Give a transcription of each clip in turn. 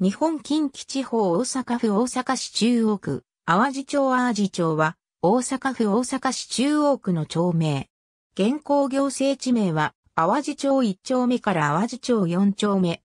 日本近畿地方大阪府大阪市中央区、淡路町淡路町は、大阪府大阪市中央区の町名。現行行政地名は、淡路町1丁目から淡路町4丁目。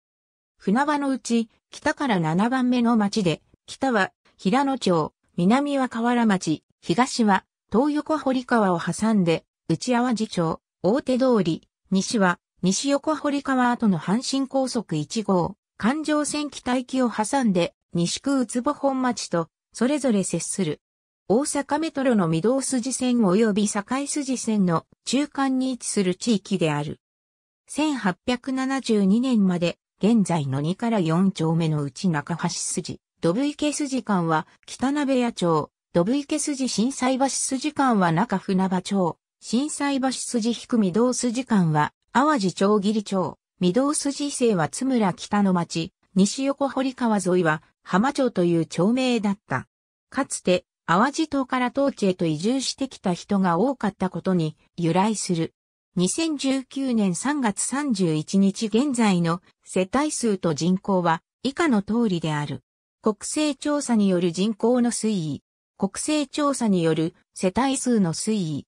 船場のうち、北から7番目の町で、北は平野町、南は河原町、東は東横堀川を挟んで、内淡路町、大手通り、西は西横堀川跡の阪神高速1号、環状線北行きを挟んで、西区宇保本町と、それぞれ接する。大阪メトロの御堂筋線及び堺筋線の中間に位置する地域である。1872年まで、現在の2から4丁目のうち中橋筋、ドブ池筋間は北鍋屋町、ドブ池筋震災橋筋間は中船場町、震災橋筋低御堂筋間は淡路町義理町、御堂筋姓は津村北の町、西横堀川沿いは浜町という町名だった。かつて、淡路島から東地へと移住してきた人が多かったことに由来する。2019年3月31日現在の世帯数と人口は以下の通りである。国勢調査による人口の推移、国勢調査による世帯数の推移、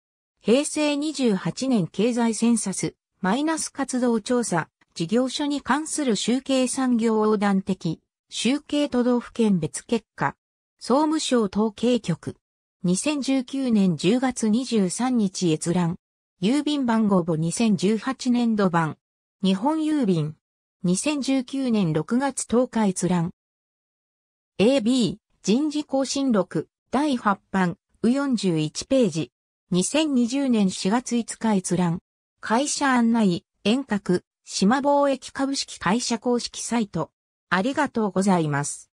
平成28年経済センサス、マイナス活動調査、事業所に関する集計産業横断的、集計都道府県別結果、総務省統計局、2019年10月23日閲覧、郵便番号簿2018年度版、日本郵便、2019年6月10日閲覧、AB、人事更新録、第8版、U41 ページ。2020年4月5日閲覧。会社案内、遠隔、島貿易株式会社公式サイト。ありがとうございます。